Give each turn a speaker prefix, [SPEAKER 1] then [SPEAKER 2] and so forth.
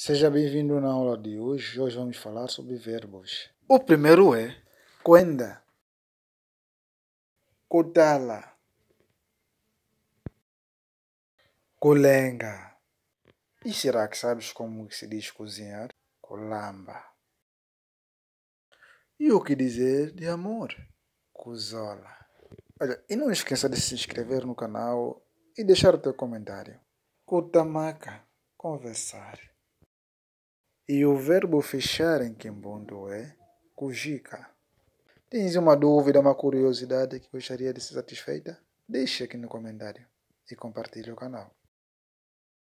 [SPEAKER 1] Seja bem-vindo na aula de hoje. Hoje vamos falar sobre verbos. O primeiro é quando, kutala, kulenga. E será que sabes como se diz cozinhar? Colamba. E o que dizer de amor? Cuzola. Olha, e não esqueça de se inscrever no canal e deixar o teu comentário. Kutamaca, conversar. E o verbo fechar em Kimbondo é Kujika. Tens uma dúvida, uma curiosidade que gostaria de ser satisfeita? Deixe aqui no comentário e compartilhe o canal.